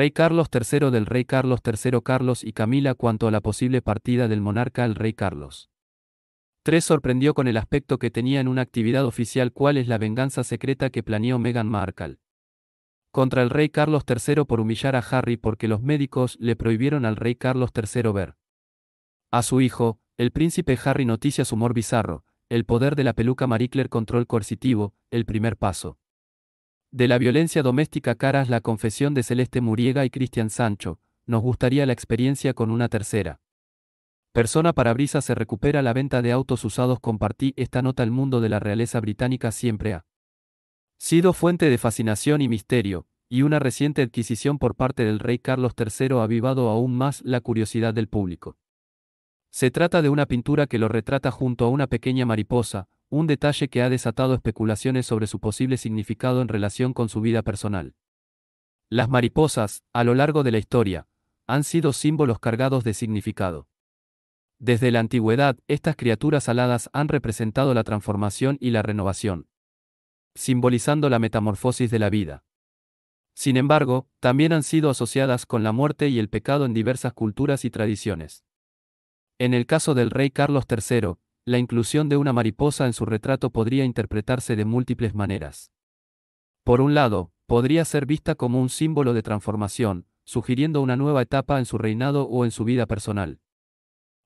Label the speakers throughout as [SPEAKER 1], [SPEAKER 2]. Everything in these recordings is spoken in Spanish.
[SPEAKER 1] Rey Carlos III del Rey Carlos III Carlos y Camila cuanto a la posible partida del monarca al Rey Carlos. 3 sorprendió con el aspecto que tenía en una actividad oficial cuál es la venganza secreta que planeó Meghan Markle. Contra el rey Carlos III por humillar a Harry porque los médicos le prohibieron al rey Carlos III ver. A su hijo, el príncipe Harry noticia su humor bizarro, el poder de la peluca Marie control coercitivo, el primer paso. De la violencia doméstica caras la confesión de Celeste Muriega y Cristian Sancho, nos gustaría la experiencia con una tercera. Persona para brisa se recupera la venta de autos usados compartí esta nota al mundo de la realeza británica siempre ha sido fuente de fascinación y misterio, y una reciente adquisición por parte del rey Carlos III ha avivado aún más la curiosidad del público. Se trata de una pintura que lo retrata junto a una pequeña mariposa, un detalle que ha desatado especulaciones sobre su posible significado en relación con su vida personal. Las mariposas, a lo largo de la historia, han sido símbolos cargados de significado. Desde la antigüedad, estas criaturas aladas han representado la transformación y la renovación, simbolizando la metamorfosis de la vida. Sin embargo, también han sido asociadas con la muerte y el pecado en diversas culturas y tradiciones. En el caso del rey Carlos III, la inclusión de una mariposa en su retrato podría interpretarse de múltiples maneras. Por un lado, podría ser vista como un símbolo de transformación, sugiriendo una nueva etapa en su reinado o en su vida personal.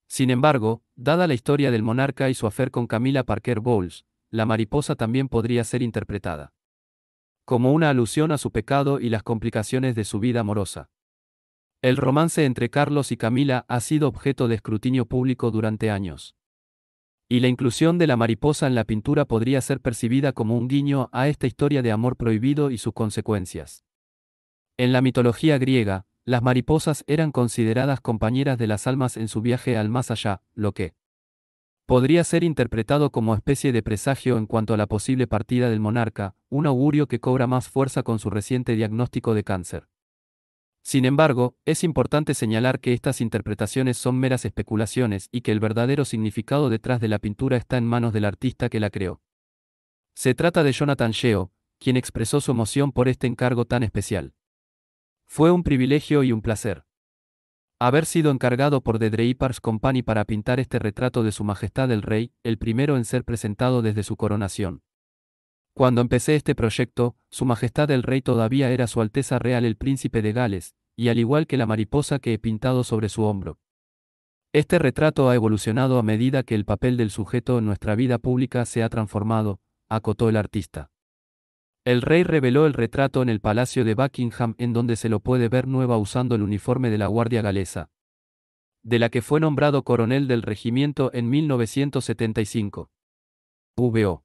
[SPEAKER 1] Sin embargo, dada la historia del monarca y su afer con Camila Parker Bowles, la mariposa también podría ser interpretada como una alusión a su pecado y las complicaciones de su vida amorosa. El romance entre Carlos y Camila ha sido objeto de escrutinio público durante años y la inclusión de la mariposa en la pintura podría ser percibida como un guiño a esta historia de amor prohibido y sus consecuencias. En la mitología griega, las mariposas eran consideradas compañeras de las almas en su viaje al más allá, lo que podría ser interpretado como especie de presagio en cuanto a la posible partida del monarca, un augurio que cobra más fuerza con su reciente diagnóstico de cáncer. Sin embargo, es importante señalar que estas interpretaciones son meras especulaciones y que el verdadero significado detrás de la pintura está en manos del artista que la creó. Se trata de Jonathan Sheo, quien expresó su emoción por este encargo tan especial. Fue un privilegio y un placer. Haber sido encargado por The Dreypars Company para pintar este retrato de Su Majestad el Rey, el primero en ser presentado desde su coronación. Cuando empecé este proyecto, Su Majestad el Rey todavía era Su Alteza Real el Príncipe de Gales, y al igual que la mariposa que he pintado sobre su hombro. Este retrato ha evolucionado a medida que el papel del sujeto en nuestra vida pública se ha transformado, acotó el artista. El rey reveló el retrato en el Palacio de Buckingham en donde se lo puede ver nueva usando el uniforme de la Guardia Galesa, de la que fue nombrado coronel del regimiento en 1975. VO.